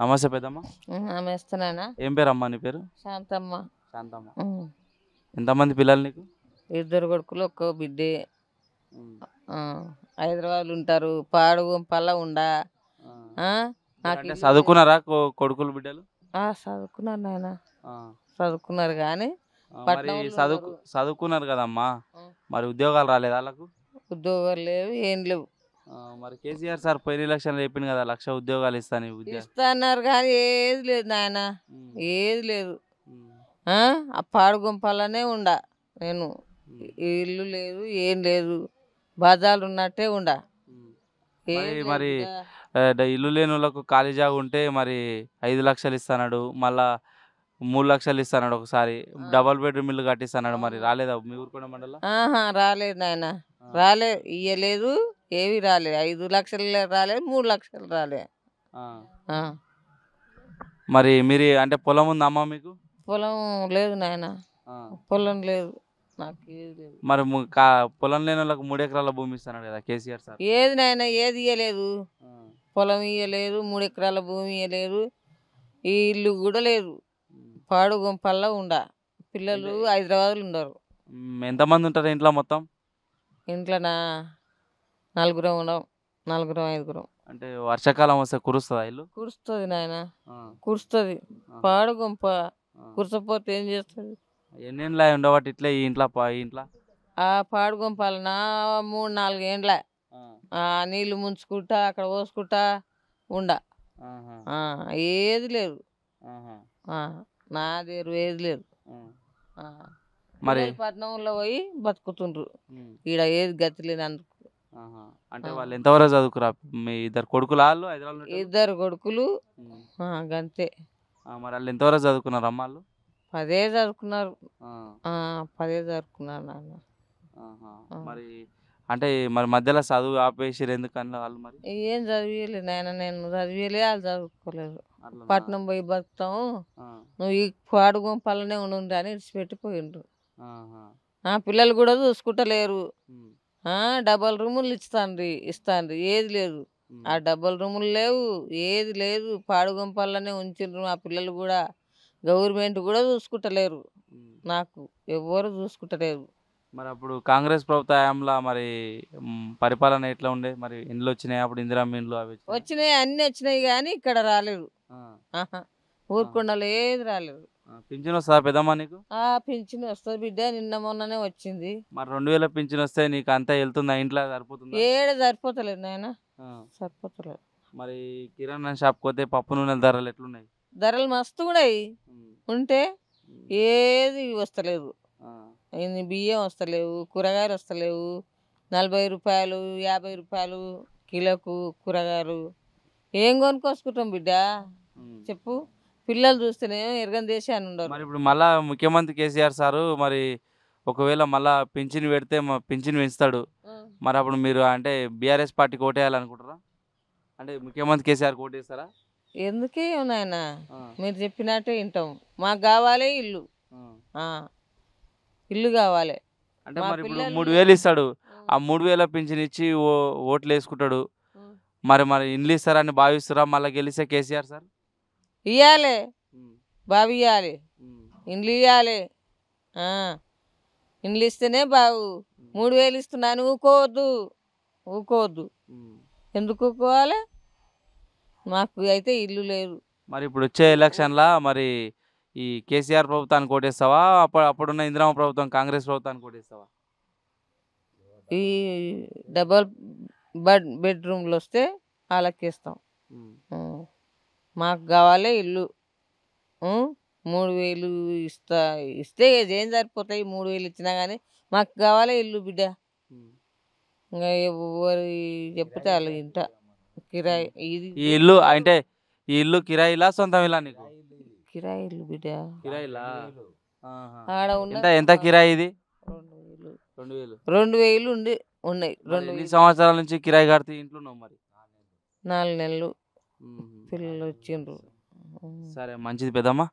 నమస్తే పెద్దమ్మా నమస్తేనా ఏం పేరు అమ్మ నీ పేరు శాంతమ్మ శాంతమ్మ ఎంతమంది పిల్లలు నీకు ఇద్దరు కొడుకులు ఒక్క బిడ్డే హైదరాబాద్ ఉంటారు పాడు పల్ల ఉండా చదువుకున్నారా కొడుకులు బిడ్డలు చదువుకున్నారు నాయన చదువుకున్నారు కానీ చదువుకున్నారు కదమ్మా మరి ఉద్యోగాలు రాలేదు వాళ్ళకు ఉద్యోగాలు లేవు ఏం లేవు మరి కేసీఆర్ సార్ పైన లక్షలు చెప్పింది కదా లక్ష ఉద్యోగాలు ఇస్తాను ఇస్తాన్నారు కానీ ఏది లేదు నాయన ఏది లేదు ఆ పాడు గుంపాలనే ఉండ నేను ఇల్లు లేదు ఏం లేదు బజార్లు ఉన్నట్టే ఉండ మరి ఇల్లు లేని వాళ్ళకు ఖాళీ జాగా ఉంటే మరి ఐదు లక్షలు ఇస్తాడు మళ్ళా మూడు లక్షలు ఇస్తాడు ఒకసారి డబల్ బెడ్రూమ్ ఇల్లు కట్టిస్తాడు మరి రాలేదా మీ ఊరుకోండ మండలం రాలేదు నాయన రాలేదు ఇయ్యలేదు ఏవి రాలే ఐదు లక్షలు రాలే మూడు లక్షలు రాలే మరి మీరు అంటే పొలం ఉంది అమ్మ మీకు పొలం లేదు నాయన పొలం లేదు నాకు మరి కా- పొలం లేని వాళ్ళకి మూడు ఎకరాల భూమి ఇస్తాను కదా కేసీఆర్ సార్ ఏది నాయన ఏది ఇయ్యలేదు పొలం ఇయ్యలేదు మూడు ఎకరాల భూమి ఇయ్యలేదు ఈ ఇల్లు కూడా లేదు పాడు గుంపల్లా ఉండ పిల్లలు హైదరాబాద్లో ఉండరు ఎంతమంది ఉంటారు ఇంట్లో మొత్తం ఇంట్లోనా నలుగురం ఉన్నాం నలుగురం ఐదుగురం అంటే వర్షాకాలం వస్తే కురుస్తుందా ఇల్లు కురుస్తుంది నాయన కురుస్తుంది పాడు గుంప కురిసపోతే ఏం చేస్తుంది ఎన్నెండ్లా ఉండవట్టు ఇట్లా ఈ ఇంట్లో ఈ ఇంట్లో ఆ పాడు గుంపాలు నా మూడు నాలుగు ఏండ్ల నీళ్ళు ముంచుకుంటా అక్కడ పోసుకుంటా ఉండ ఏది లేదు నాదేరు ఏది లేదు మరి పట్నంలో పోయి బతుకుతుండ్రు ఈడ ఏది గతి లేదు అందుకు అంటే వాళ్ళు ఎంతవరకు చదువుకురా మీ ఇద్దరు కొడుకులు వాళ్ళు ఇద్దరు కొడుకులు అంతే మరి వాళ్ళు ఎంతవరకు చదువుకున్నారు అమ్మ వాళ్ళు పదే చదువుకున్నారు పదే చదువుకున్నారు నాన్న మరి అంటే మరి మధ్యలో చదువు ఆపేసిరు ఎందుకన్నా వాళ్ళు మరి ఏం చదివియలేదు నాయన నేను చదివియలే వాళ్ళు చదువుకోలేదు పట్నం పోయి బతుకుతాము నువ్వు ఈ పాడు గుంపాలనే ఉండు అని విడిచిపెట్టి పోయిండ్రు ఆ పిల్లలు కూడా చూసుకుంటలేరు డబల్ రూములు ఇస్తాండ్రి ఇస్తాండ్రి. ఏది లేదు. ఆ డబల్ రూములు లేవు. ఏది లేదు. పాడుగుంపల్లోనే ఉంచిండ్రు మా పిల్లలు కూడా గవర్నమెంట్ కూడా చూసుకుంటలేరు. నాకు. ఎవ్వరు చూసుకుంటలేరు. మరి అప్పుడు కాంగ్రెస్ ప్రభుత్వ మరి పరిపాలన ఎట్లా ఉండే? మరి ఇండ్లు వచ్చినాయి అప్పుడు ఇందిరా ఇండ్లు అవి వచ్చినాయి అన్నీ వచ్చినాయి కానీ ఇక్కడ రాలేదు. ఆ! ఆహా! ఏది రాలేదు. పింఛన్ వస్తుందా పెద్దమ్మా నీకు ఆ పింఛన్ వస్తుంది బిడ్డ నిన్న మొన్ననే వచ్చింది మరి రెండు వేల పింఛన్ వస్తే నీకు అంతా వెళ్తుందా ఇంట్లో సరిపోతుంది ఏడ సరిపోతలేదు నాయన సరిపోతలేదు మరి కిరాణా షాప్ పోతే పప్పు నూనెల ధరలు ఎట్లున్నాయి ధరలు మస్తు కూడా అయి. ఉంటే ఏది వస్తలేదు బియ్యం వస్తలేవు కూరగాయలు వస్తలేవు నలభై రూపాయలు యాభై రూపాయలు కిలోకు కూరగాయలు ఏం కొనుక్కోసుకుంటాం బిడ్డ చెప్పు పిల్లలు చూస్తేనే ఎరగని దేశాన్ని ఉండరు మరి ఇప్పుడు మళ్ళా ముఖ్యమంత్రి కేసీఆర్ సారు మరి ఒకవేళ మళ్ళా పింఛన్ పెడితే పింఛన్ పెంచుతాడు మరి అప్పుడు మీరు అంటే బీఆర్ఎస్ పార్టీ కోటేయాలనుకుంటారా అంటే ముఖ్యమంత్రి కేసీఆర్ కోటేస్తారా ఎందుకే ఉన్నాయన మీరు చెప్పినట్టే వింటాం మాకు కావాలి ఇల్లు ఆ, ఇల్లు కావాలి అంటే మరి ఇప్పుడు మూడు వేలు ఇస్తాడు ఆ మూడు వేల పింఛన్ ఇచ్చి ఓ ఓట్లు వేసుకుంటాడు మరి మరి ఇండ్లు ఇస్తారని భావిస్తారా మళ్ళీ గెలిస్తే కేసీఆర్ సార్ ఇవ్వాలి బావి ఇవ్వాలి ఇండ్లు ఇవ్వాలి ఇండ్లు ఇస్తేనే బావు మూడు వేలు ఇస్తున్నాను ఊకోవద్దు ఊకోవద్దు ఎందుకు ఊకోవాలి మాకు అయితే ఇల్లు లేదు మరి ఇప్పుడు వచ్చే ఎలక్షన్లా మరి ఈ కేసీఆర్ ప్రభుత్వానికి కోటేస్తావా అప్పుడు అప్పుడున్న ఇందిరామ ప్రభుత్వం కాంగ్రెస్ ప్రభుత్వానికి కోటేస్తావా ఈ డబల్ బెడ్ బెడ్రూమ్లు వస్తే వాళ్ళకి ఇస్తాం మాకు కావాలి ఇల్లు మూడు వేలు ఇస్తా ఇస్తే ఏం సరిపోతాయి మూడు వేలు ఇచ్చినా కానీ మాకు కావాలి ఇల్లు బిడ్డ ఇంకా ఎవరు చెప్తే వాళ్ళు ఇంట కిరాయి ఇల్లు అంటే ఇల్లు కిరాయిలా సొంతం ఇలా నీకు కిరాయి ఇల్లు బిడ్డ కిరాయిలా ఆడ ఉన్న ఎంత కిరాయి ఇది రెండు వేలు రెండు వేలు ఉండి ఉన్నాయి రెండు సంవత్సరాల నుంచి కిరాయి కడితే ఇంట్లో మరి నాలుగు నెలలు పిల్లలు వచ్చిండ్రు సరే మంచిది పెద్దమ్మా